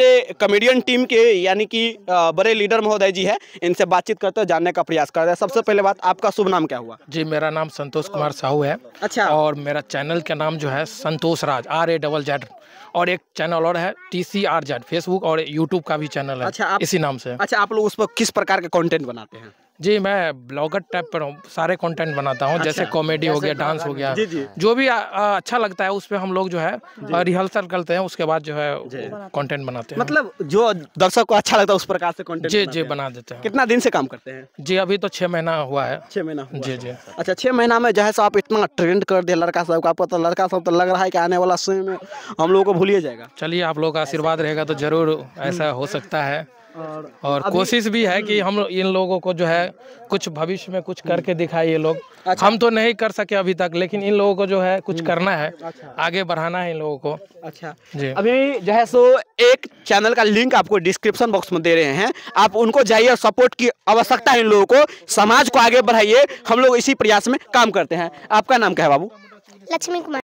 सकते comedian team के यानी कि बड़े लीडर महोदय जी है इनसे बातचीत करते हैं जानने का प्रयास करते हैं सबसे पहले बात आपका शुभ नाम क्या हुआ जी मेरा नाम संतोष कुमार साहू है अच्छा और मेरा चैनल का नाम जो है Santosh Raj R A double Z और एक चैनल और है T C R Z Facebook और यूट्यूब का भी चैनल है अच्छा आप, इसी नाम से अच्छा आप लोग उस पर किस प्रकार का कॉन्टेंट बनाते हैं जी मैं ब्लॉगर टाइप पर हूँ सारे कंटेंट बनाता हूँ अच्छा, जैसे कॉमेडी हो गया डांस हो गया जी, जी। जो भी आ, आ, अच्छा लगता है उस पर हम लोग जो है रिहर्सल करते हैं उसके बाद जो है कंटेंट बनाते हैं मतलब जो दर्शक को अच्छा लगता है उस प्रकार से कंटेंट जी जी बना देते हैं कितना दिन से काम करते हैं जी अभी तो छः महीना हुआ है छः महीना जी जी अच्छा छः महीना में जो है सो आप इतना ट्रेंड कर दिया लड़का सब का पता लड़का सब तो लग रहा है कि आने वाला समय में हम लोग को भूलिए जाएगा चलिए आप लोग का आशीर्वाद रहेगा तो जरूर ऐसा हो सकता है और, कोशिश भी है कि हम्म। हम इन लोगों को जो है कुछ भविष्य में कुछ करके दिखाए ये लोग अच्छा। हम तो नहीं कर सके अभी तक लेकिन इन लोगों को जो है कुछ हम्म। करना है अच्छा। आगे बढ़ाना है इन लोगों को अच्छा जी अभी जो है सो एक चैनल का लिंक आपको डिस्क्रिप्शन बॉक्स में दे रहे हैं आप उनको जाइए और सपोर्ट की आवश्यकता है इन लोगों को समाज को आगे बढ़ाइए हम लोग इसी प्रयास में काम करते हैं आपका नाम क्या है बाबू लक्ष्मी कुमार